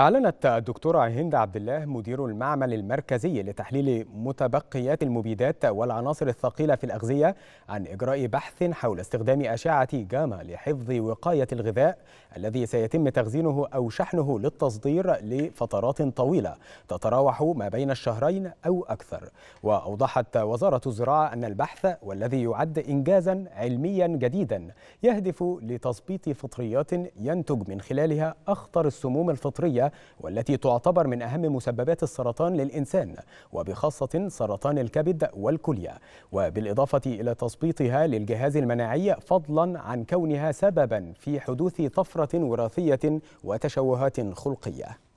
أعلنت الدكتورة هند عبد الله مدير المعمل المركزي لتحليل متبقيات المبيدات والعناصر الثقيلة في الأغذية عن إجراء بحث حول استخدام أشعة جاما لحفظ وقاية الغذاء الذي سيتم تخزينه أو شحنه للتصدير لفترات طويلة تتراوح ما بين الشهرين أو أكثر وأوضحت وزارة الزراعة أن البحث والذي يعد إنجازا علميا جديدا يهدف لتثبيط فطريات ينتج من خلالها أخطر السموم الفطرية والتي تعتبر من أهم مسببات السرطان للإنسان وبخاصة سرطان الكبد والكلية وبالإضافة إلى تثبيطها للجهاز المناعي فضلا عن كونها سببا في حدوث طفرة وراثية وتشوهات خلقية